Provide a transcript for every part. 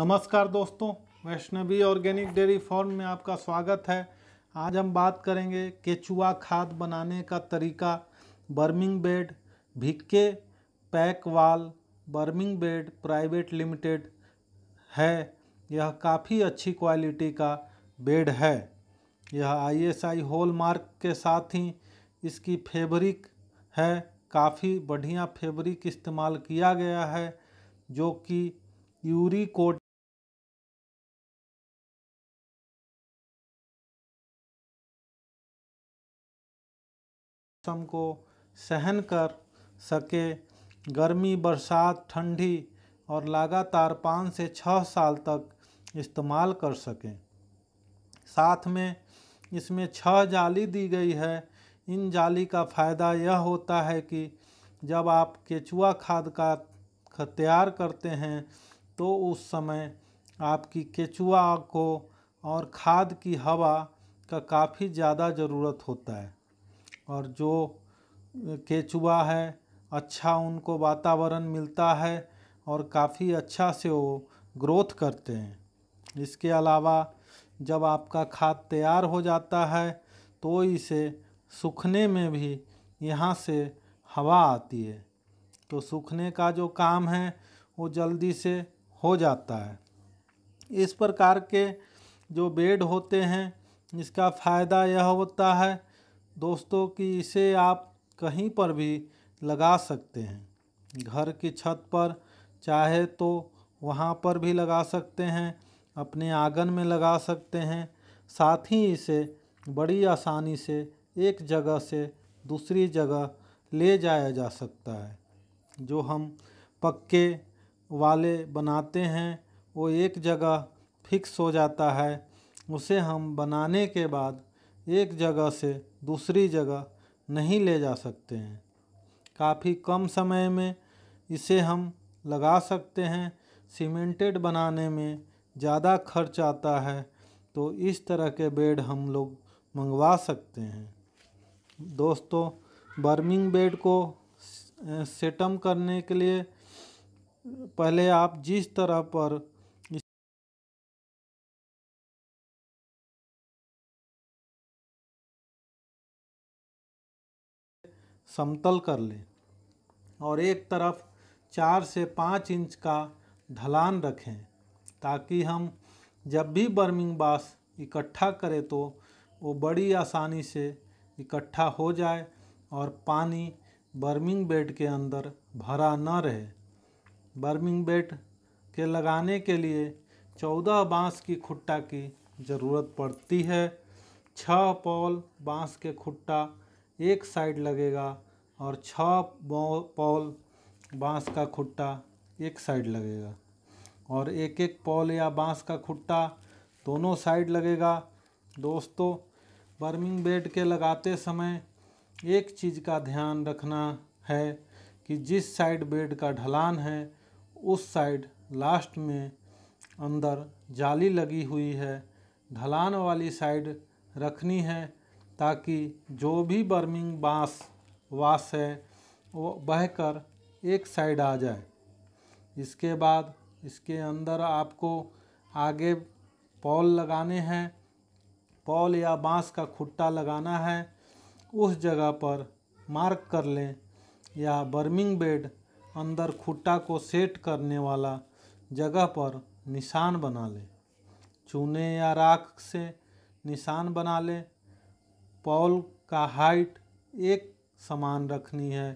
नमस्कार दोस्तों Vaishnavi organic dairy farm में आपका स्वागत है आज हम बात करेंगे केचुआ खाद बनाने का तरीका बर्मिंग बेड भिक्के पैकवाल बर्मिंग बेड प्राइवेट लिमिटेड है यह काफ़ी अच्छी क्वालिटी का बेड है यह आईएसआई मार्क के साथ ही इसकी फैब्रिक है काफ़ी बढ़िया फैब्रिक इस्तेमाल किया गया है जो कि यूरी कोट सिस्टम को सहन कर सके गर्मी बरसात ठंडी और लगातार पाँच से छः साल तक इस्तेमाल कर सकें साथ में इसमें छः जाली दी गई है इन जाली का फ़ायदा यह होता है कि जब आप केचुआ खाद का तैयार करते हैं तो उस समय आपकी केचुआ को और खाद की हवा का काफ़ी ज़्यादा ज़रूरत होता है और जो केचुआ है अच्छा उनको वातावरण मिलता है और काफ़ी अच्छा से वो ग्रोथ करते हैं इसके अलावा जब आपका खाद तैयार हो जाता है तो इसे सूखने में भी यहाँ से हवा आती है तो सूखने का जो काम है वो जल्दी से हो जाता है इस प्रकार के जो बेड होते हैं इसका फ़ायदा यह होता है दोस्तों कि इसे आप कहीं पर भी लगा सकते हैं घर की छत पर चाहे तो वहाँ पर भी लगा सकते हैं अपने आंगन में लगा सकते हैं साथ ही इसे बड़ी आसानी से एक जगह से दूसरी जगह ले जाया जा सकता है जो हम पक्के वाले बनाते हैं वो एक जगह फिक्स हो जाता है उसे हम बनाने के बाद एक जगह से दूसरी जगह नहीं ले जा सकते हैं काफ़ी कम समय में इसे हम लगा सकते हैं सीमेंटेड बनाने में ज़्यादा खर्च आता है तो इस तरह के बेड हम लोग मंगवा सकते हैं दोस्तों बर्मिंग बेड को सेटम करने के लिए पहले आप जिस तरह पर समतल कर लें और एक तरफ चार से पाँच इंच का ढलान रखें ताकि हम जब भी बर्मिंग बास इकट्ठा करें तो वो बड़ी आसानी से इकट्ठा हो जाए और पानी बर्मिंग बेड के अंदर भरा न रहे बर्मिंग बेड के लगाने के लिए चौदह बांस की खुट्टा की ज़रूरत पड़ती है छः पॉल बांस के खुट्टा एक साइड लगेगा और छः पॉल बांस का खुट्टा एक साइड लगेगा और एक एक पॉल या बांस का खुट्टा दोनों साइड लगेगा दोस्तों बर्मिंग बेड के लगाते समय एक चीज़ का ध्यान रखना है कि जिस साइड बेड का ढलान है उस साइड लास्ट में अंदर जाली लगी हुई है ढलान वाली साइड रखनी है ताकि जो भी बर्मिंग बांस वास है वो बहकर एक साइड आ जाए इसके बाद इसके अंदर आपको आगे पॉल लगाने हैं पॉल या बांस का खुट्टा लगाना है उस जगह पर मार्क कर लें या बर्मिंग बेड अंदर खुट्टा को सेट करने वाला जगह पर निशान बना लें चूने या राख से निशान बना लें पॉल का हाइट एक समान रखनी है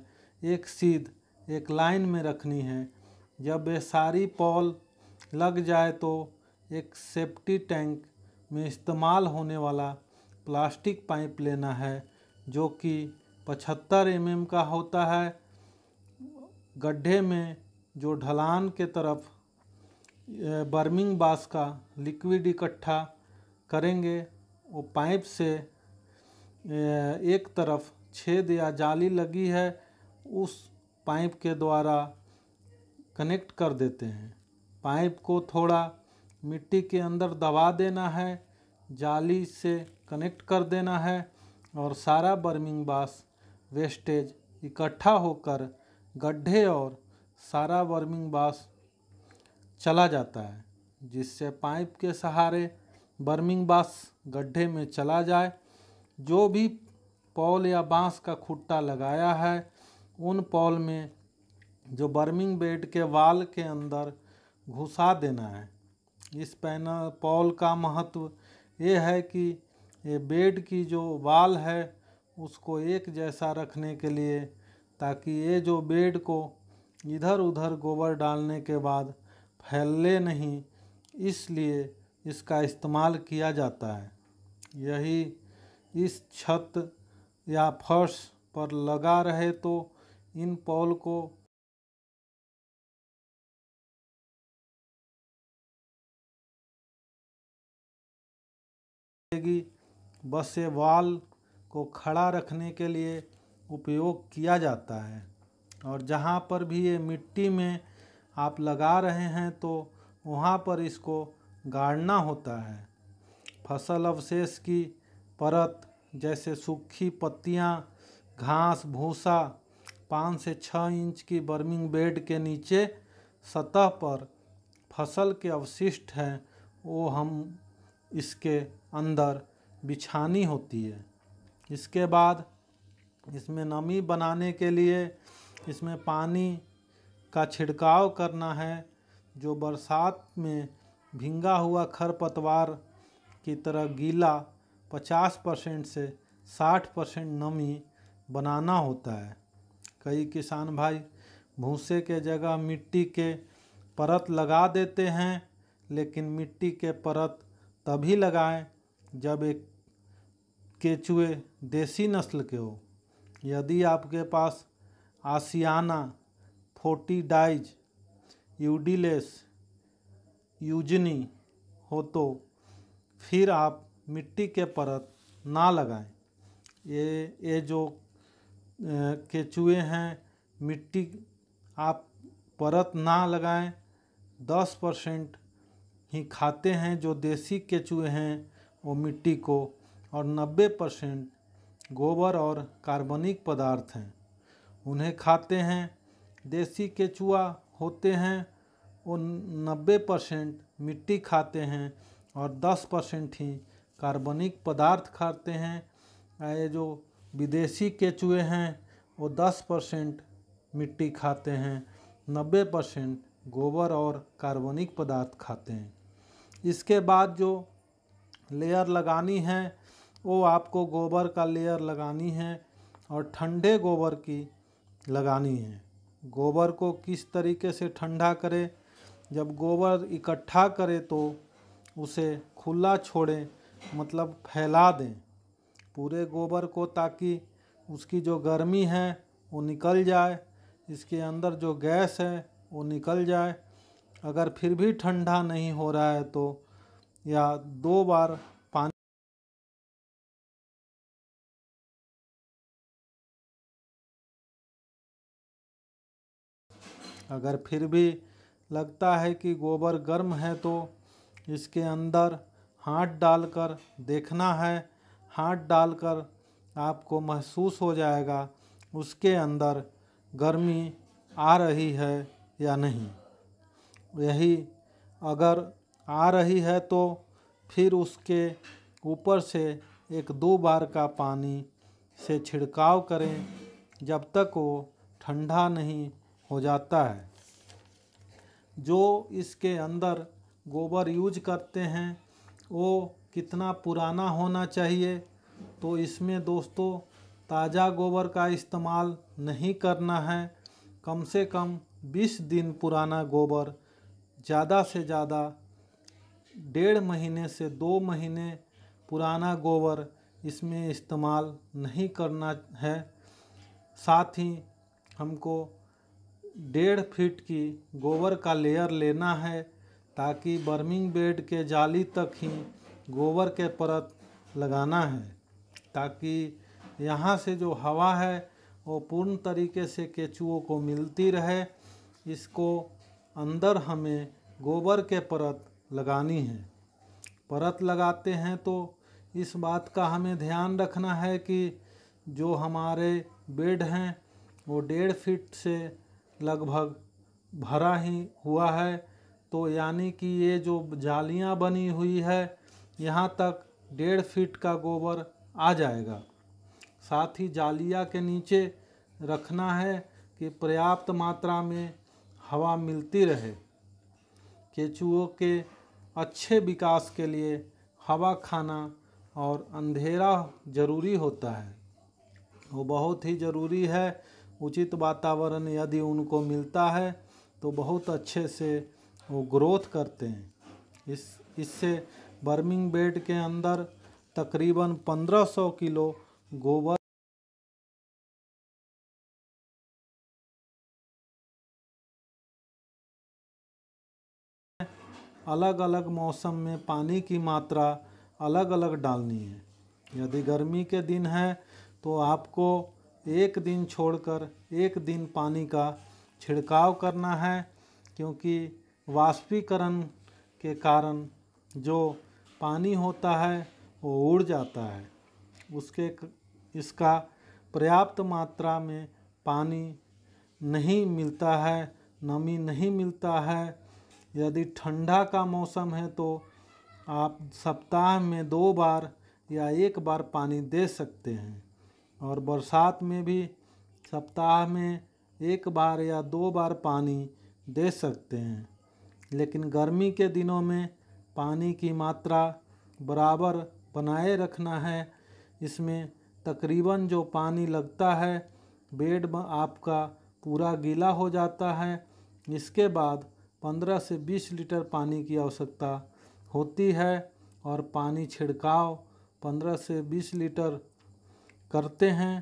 एक सीध एक लाइन में रखनी है जब ये सारी पॉल लग जाए तो एक सेफ्टी टैंक में इस्तेमाल होने वाला प्लास्टिक पाइप लेना है जो कि 75 एम का होता है गड्ढे में जो ढलान के तरफ बर्मिंग बास का लिक्विड इकट्ठा करेंगे वो पाइप से एक तरफ छेद या जाली लगी है उस पाइप के द्वारा कनेक्ट कर देते हैं पाइप को थोड़ा मिट्टी के अंदर दबा देना है जाली से कनेक्ट कर देना है और सारा बर्मिंग बास वेस्टेज इकट्ठा होकर गड्ढे और सारा बर्मिंग बास चला जाता है जिससे पाइप के सहारे बर्मिंग बास गड्ढे में चला जाए जो भी पॉल या बांस का खुट्टा लगाया है उन पॉल में जो बर्मिंग बेड के वाल के अंदर घुसा देना है इस पैनल पॉल का महत्व ये है कि ये बेड की जो वाल है उसको एक जैसा रखने के लिए ताकि ये जो बेड को इधर उधर गोबर डालने के बाद फैलने नहीं इसलिए इसका इस्तेमाल किया जाता है यही इस छत या फर्श पर लगा रहे तो इन पॉल को बस से वाल को खड़ा रखने के लिए उपयोग किया जाता है और जहाँ पर भी ये मिट्टी में आप लगा रहे हैं तो वहाँ पर इसको गाड़ना होता है फसल अवशेष की परत जैसे सूखी पत्तियाँ घास भूसा पाँच से छः इंच की बर्मिंग बेड के नीचे सतह पर फसल के अवशिष्ट हैं वो हम इसके अंदर बिछानी होती है इसके बाद इसमें नमी बनाने के लिए इसमें पानी का छिड़काव करना है जो बरसात में भींगा हुआ खरपतवार की तरह गीला 50 परसेंट से 60 परसेंट नमी बनाना होता है कई किसान भाई भूसे के जगह मिट्टी के परत लगा देते हैं लेकिन मिट्टी के परत तभी लगाएं जब एक केचुए देसी नस्ल के हो यदि आपके पास आसियाना फोर्टीडाइज यूडीलेस यूजनी हो तो फिर आप मिट्टी के परत ना लगाएं ये ये जो केचुए हैं मिट्टी आप परत ना लगाएं दस परसेंट ही खाते हैं जो देसी केचुए हैं वो मिट्टी को और नब्बे परसेंट गोबर और कार्बनिक पदार्थ हैं उन्हें खाते हैं देसी केचुआ होते हैं वो नब्बे परसेंट मिट्टी खाते हैं और दस परसेंट ही कार्बनिक पदार्थ खाते हैं ये जो विदेशी केचुए हैं वो 10 परसेंट मिट्टी खाते हैं 90 परसेंट गोबर और कार्बनिक पदार्थ खाते हैं इसके बाद जो लेयर लगानी है वो आपको गोबर का लेयर लगानी है और ठंडे गोबर की लगानी है गोबर को किस तरीके से ठंडा करें जब गोबर इकट्ठा करें तो उसे खुला छोड़ें मतलब फैला दें पूरे गोबर को ताकि उसकी जो गर्मी है वो निकल जाए इसके अंदर जो गैस है वो निकल जाए अगर फिर भी ठंडा नहीं हो रहा है तो या दो बार पानी अगर फिर भी लगता है कि गोबर गर्म है तो इसके अंदर हाथ डालकर देखना है हाथ डालकर आपको महसूस हो जाएगा उसके अंदर गर्मी आ रही है या नहीं यही अगर आ रही है तो फिर उसके ऊपर से एक दो बार का पानी से छिड़काव करें जब तक वो ठंडा नहीं हो जाता है जो इसके अंदर गोबर यूज करते हैं वो कितना पुराना होना चाहिए तो इसमें दोस्तों ताज़ा गोबर का इस्तेमाल नहीं करना है कम से कम 20 दिन पुराना गोबर ज़्यादा से ज़्यादा डेढ़ महीने से दो महीने पुराना गोबर इसमें इस्तेमाल नहीं करना है साथ ही हमको डेढ़ फीट की गोबर का लेयर लेना है ताकि बर्मिंग बेड के जाली तक ही गोबर के परत लगाना है ताकि यहाँ से जो हवा है वो पूर्ण तरीके से केचुओं को मिलती रहे इसको अंदर हमें गोबर के परत लगानी है परत लगाते हैं तो इस बात का हमें ध्यान रखना है कि जो हमारे बेड हैं वो डेढ़ फीट से लगभग भरा ही हुआ है तो यानी कि ये जो जालियां बनी हुई है यहाँ तक डेढ़ फीट का गोबर आ जाएगा साथ ही जालिया के नीचे रखना है कि पर्याप्त मात्रा में हवा मिलती रहे केचुओं के अच्छे विकास के लिए हवा खाना और अंधेरा जरूरी होता है वो बहुत ही ज़रूरी है उचित वातावरण यदि उनको मिलता है तो बहुत अच्छे से वो ग्रोथ करते हैं इस इससे बर्मिंग बेड के अंदर तकरीबन 1500 किलो गोबर अलग अलग मौसम में पानी की मात्रा अलग अलग डालनी है यदि गर्मी के दिन है तो आपको एक दिन छोड़कर एक दिन पानी का छिड़काव करना है क्योंकि वाष्पीकरण के कारण जो पानी होता है वो उड़ जाता है उसके इसका पर्याप्त मात्रा में पानी नहीं मिलता है नमी नहीं मिलता है यदि ठंडा का मौसम है तो आप सप्ताह में दो बार या एक बार पानी दे सकते हैं और बरसात में भी सप्ताह में एक बार या दो बार पानी दे सकते हैं लेकिन गर्मी के दिनों में पानी की मात्रा बराबर बनाए रखना है इसमें तकरीबन जो पानी लगता है बेड आपका पूरा गीला हो जाता है इसके बाद 15 से 20 लीटर पानी की आवश्यकता होती है और पानी छिड़काव 15 से 20 लीटर करते हैं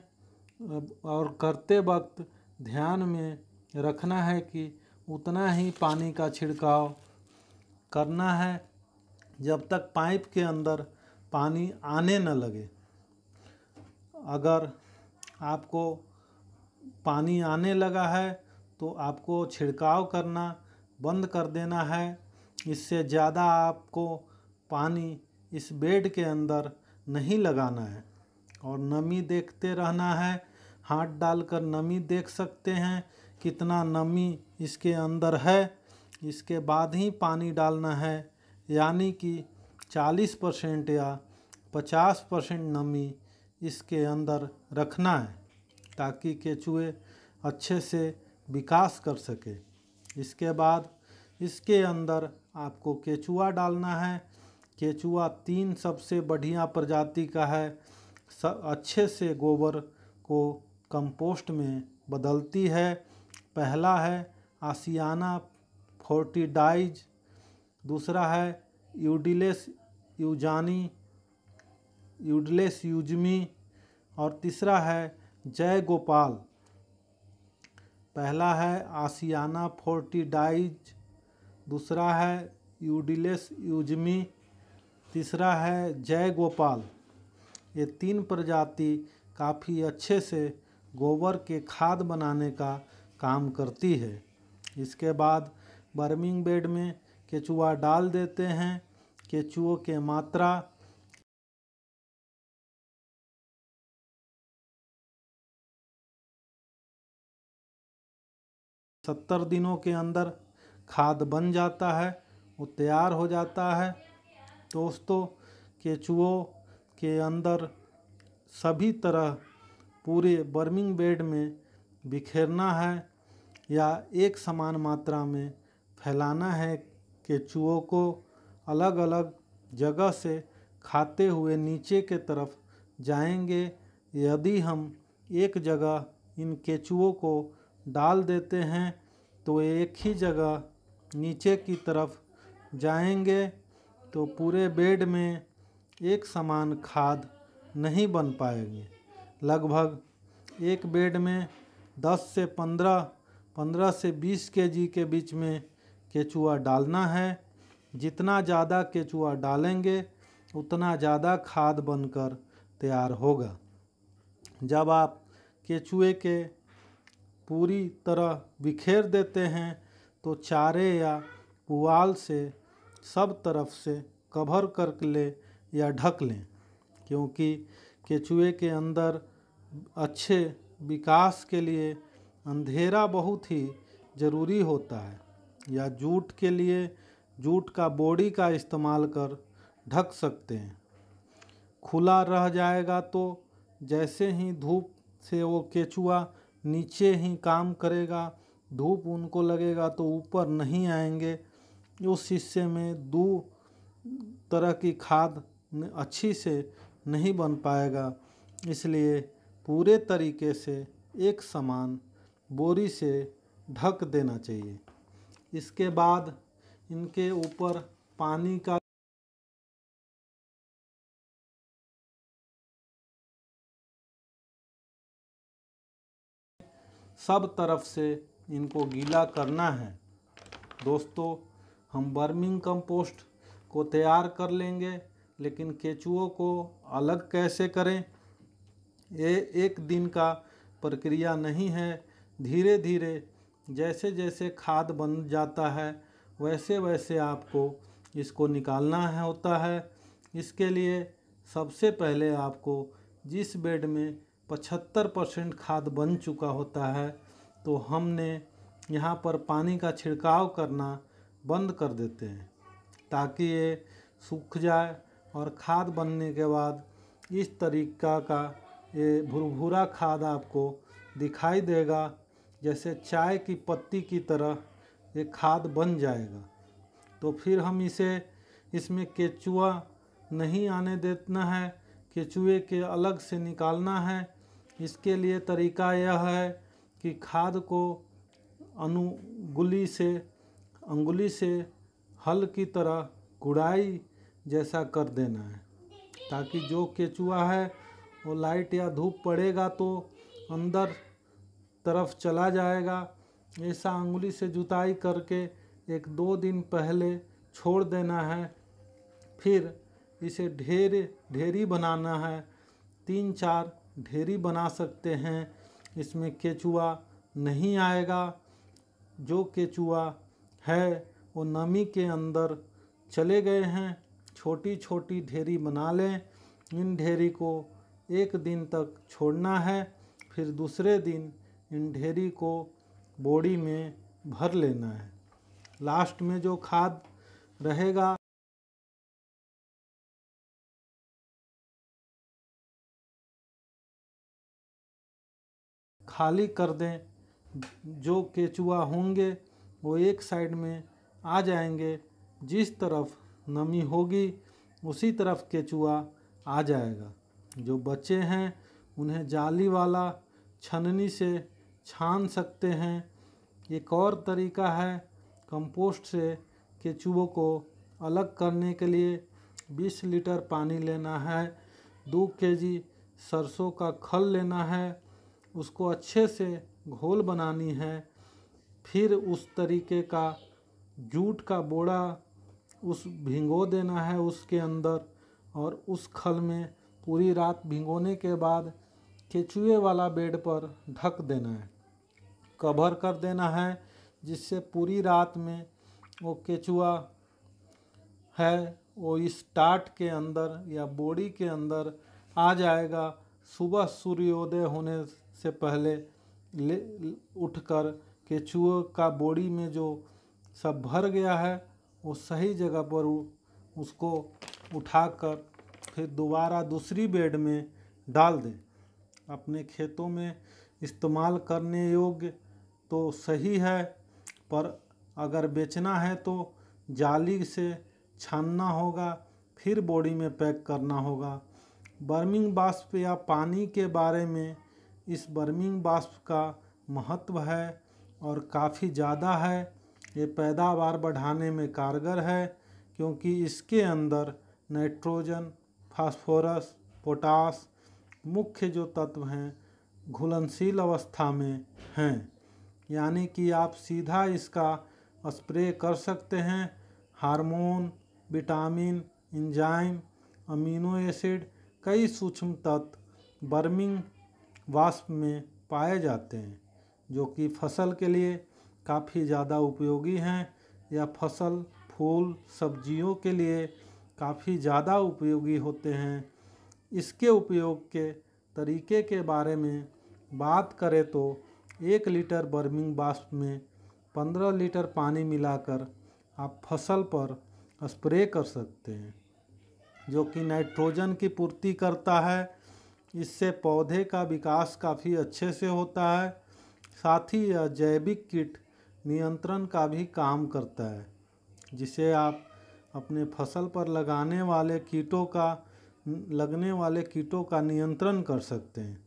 और करते वक्त ध्यान में रखना है कि उतना ही पानी का छिड़काव करना है जब तक पाइप के अंदर पानी आने न लगे अगर आपको पानी आने लगा है तो आपको छिड़काव करना बंद कर देना है इससे ज़्यादा आपको पानी इस बेड के अंदर नहीं लगाना है और नमी देखते रहना है हाथ डालकर नमी देख सकते हैं कितना नमी इसके अंदर है इसके बाद ही पानी डालना है यानी कि 40 परसेंट या 50 परसेंट नमी इसके अंदर रखना है ताकि केचुए अच्छे से विकास कर सके इसके बाद इसके अंदर आपको केचुआ डालना है केचुआ तीन सबसे बढ़िया प्रजाति का है सब अच्छे से गोबर को कंपोस्ट में बदलती है पहला है आसियाना फोर्टिडाइज दूसरा है यूडिलेस यूजानी यूडलेस यूजमी और तीसरा है जय गोपाल पहला है आसियाना फोर्टिडाइज दूसरा है यूडिलेस यूजमी तीसरा है जय गोपाल ये तीन प्रजाति काफ़ी अच्छे से गोबर के खाद बनाने का काम करती है इसके बाद बर्मिंग बेड में केचुआ डाल देते हैं केचुओं के मात्रा सत्तर दिनों के अंदर खाद बन जाता है वो तैयार हो जाता है दोस्तों केचुओं के अंदर सभी तरह पूरे बर्मिंग बेड में बिखेरना है या एक समान मात्रा में फैलाना है कि चूहों को अलग अलग जगह से खाते हुए नीचे के तरफ जाएंगे यदि हम एक जगह इन केचुओं को डाल देते हैं तो एक ही जगह नीचे की तरफ जाएंगे तो पूरे बेड में एक समान खाद नहीं बन पाएगी लगभग एक बेड में 10 से पंद्रह से के जी के बीच में केचुआ डालना है जितना ज़्यादा केचुआ डालेंगे उतना ज़्यादा खाद बनकर तैयार होगा जब आप केचुए के पूरी तरह बिखेर देते हैं तो चारे या पुआल से सब तरफ से कवर कर ले या ढक लें क्योंकि केचुए के अंदर अच्छे विकास के लिए अंधेरा बहुत ही ज़रूरी होता है या जूट के लिए जूट का बॉडी का इस्तेमाल कर ढक सकते हैं खुला रह जाएगा तो जैसे ही धूप से वो केचुआ नीचे ही काम करेगा धूप उनको लगेगा तो ऊपर नहीं आएंगे उस हिस्से में दो तरह की खाद अच्छी से नहीं बन पाएगा इसलिए पूरे तरीके से एक समान बोरी से ढक देना चाहिए इसके बाद इनके ऊपर पानी का सब तरफ से इनको गीला करना है दोस्तों हम बर्मिंग कंपोस्ट को तैयार कर लेंगे लेकिन केचुओं को अलग कैसे करें ये एक दिन का प्रक्रिया नहीं है धीरे धीरे जैसे जैसे खाद बन जाता है वैसे वैसे आपको इसको निकालना है होता है इसके लिए सबसे पहले आपको जिस बेड में 75 परसेंट खाद बन चुका होता है तो हमने यहाँ पर पानी का छिड़काव करना बंद कर देते हैं ताकि ये सूख जाए और खाद बनने के बाद इस तरीका का ये भुरभुरा खाद आपको दिखाई देगा जैसे चाय की पत्ती की तरह ये खाद बन जाएगा तो फिर हम इसे इसमें केचुआ नहीं आने देना है केचुए के अलग से निकालना है इसके लिए तरीका यह है कि खाद को अनुगुली से अंगुली से हल की तरह गुड़ाई जैसा कर देना है ताकि जो केचुआ है वो लाइट या धूप पड़ेगा तो अंदर तरफ चला जाएगा ऐसा अंगुली से जुताई करके एक दो दिन पहले छोड़ देना है फिर इसे ढेर ढेरी बनाना है तीन चार ढेरी बना सकते हैं इसमें केचुआ नहीं आएगा जो केचुआ है वो नमी के अंदर चले गए हैं छोटी छोटी ढेरी बना लें इन ढेरी को एक दिन तक छोड़ना है फिर दूसरे दिन इन ढेरी को बॉडी में भर लेना है लास्ट में जो खाद रहेगा खाली कर दें जो केचुआ होंगे वो एक साइड में आ जाएंगे जिस तरफ नमी होगी उसी तरफ केचुआ आ जाएगा जो बच्चे हैं उन्हें जाली वाला छननी से छान सकते हैं एक और तरीका है कंपोस्ट से केचुओं को अलग करने के लिए 20 लीटर पानी लेना है दो के जी सरसों का खल लेना है उसको अच्छे से घोल बनानी है फिर उस तरीके का जूट का बोड़ा उस भिंगो देना है उसके अंदर और उस खल में पूरी रात भिंगोने के बाद केचुए वाला बेड पर ढक देना है कवर कर देना है जिससे पूरी रात में वो केचुआ है वो इस टाट के अंदर या बॉडी के अंदर आ जाएगा सुबह सूर्योदय होने से पहले ले उठकर केचुए का बॉडी में जो सब भर गया है वो सही जगह पर उसको उठाकर फिर दोबारा दूसरी बेड में डाल दें अपने खेतों में इस्तेमाल करने योग्य तो सही है पर अगर बेचना है तो जाली से छानना होगा फिर बॉडी में पैक करना होगा बर्मिंग बाष्प या पानी के बारे में इस बर्मिंग बाष्प का महत्व है और काफ़ी ज़्यादा है ये पैदावार बढ़ाने में कारगर है क्योंकि इसके अंदर नाइट्रोजन फास्फोरस पोटास मुख्य जो तत्व हैं घुलनशील अवस्था में हैं यानी कि आप सीधा इसका स्प्रे कर सकते हैं hormone vitamin enzyme amino acid कई सूक्ष्म तत्व बर्मिंग वाष्प में पाए जाते हैं जो कि फसल के लिए काफ़ी ज़्यादा उपयोगी हैं या फसल फूल सब्जियों के लिए काफ़ी ज़्यादा उपयोगी होते हैं इसके उपयोग के तरीके के बारे में बात करें तो एक लीटर बर्मिंग बाष्प में पंद्रह लीटर पानी मिलाकर आप फसल पर स्प्रे कर सकते हैं जो कि नाइट्रोजन की पूर्ति करता है इससे पौधे का विकास काफ़ी अच्छे से होता है साथ ही यह जैविक कीट नियंत्रण का भी काम करता है जिसे आप अपने फसल पर लगाने वाले कीटों का लगने वाले कीटों का नियंत्रण कर सकते हैं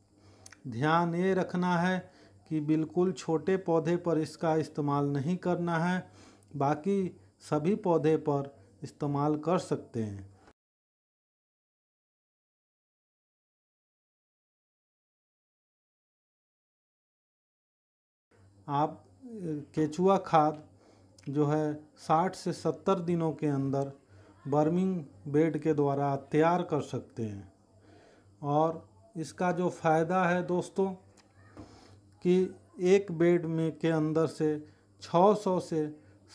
ध्यान ये रखना है कि बिल्कुल छोटे पौधे पर इसका इस्तेमाल नहीं करना है बाकी सभी पौधे पर इस्तेमाल कर सकते हैं आप केचुआ खाद जो है 60 से 70 दिनों के अंदर बर्मिंग बेड के द्वारा तैयार कर सकते हैं और इसका जो फ़ायदा है दोस्तों कि एक बेड में के अंदर से 600 से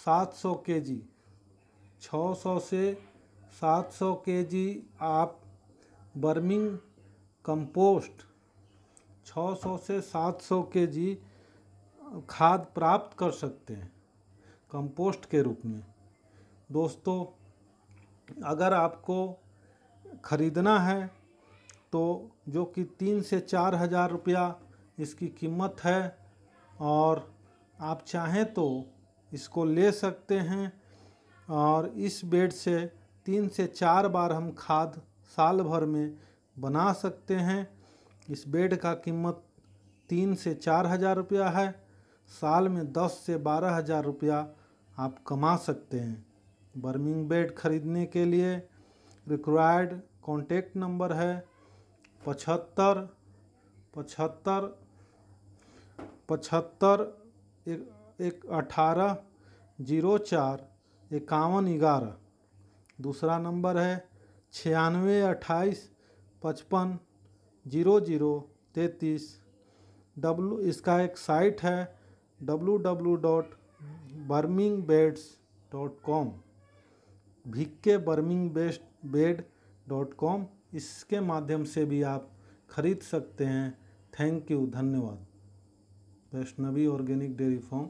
700 केजी 600 से 700 केजी आप बर्मिंग कंपोस्ट 600 से 700 केजी खाद प्राप्त कर सकते हैं कंपोस्ट के रूप में दोस्तों अगर आपको ख़रीदना है तो जो कि तीन से चार हज़ार रुपया इसकी कीमत है और आप चाहें तो इसको ले सकते हैं और इस बेड से तीन से चार बार हम खाद साल भर में बना सकते हैं इस बेड का कीमत तीन से चार हज़ार रुपया है साल में दस से बारह हज़ार रुपया आप कमा सकते हैं बर्मिंग बेड खरीदने के लिए रिक्वायर्ड कॉन्टेक्ट नंबर है पचहत्तर पचहत्तर पचहत्तर एक एक अठारह जीरो चार इक्यावन ग्यारह दूसरा नंबर है छियानवे अट्ठाईस पचपन जीरो जीरो तैंतीस डब्लू इसका एक साइट है डब्लू डब्लू डॉट बर्मिंग बेड्स डॉट कॉम भिक्के बर्मिंग बेस्ट बेड डॉट कॉम इसके माध्यम से भी आप खरीद सकते हैं थैंक यू धन्यवाद वैष्णवी ऑर्गेनिक डेयरी फॉर्म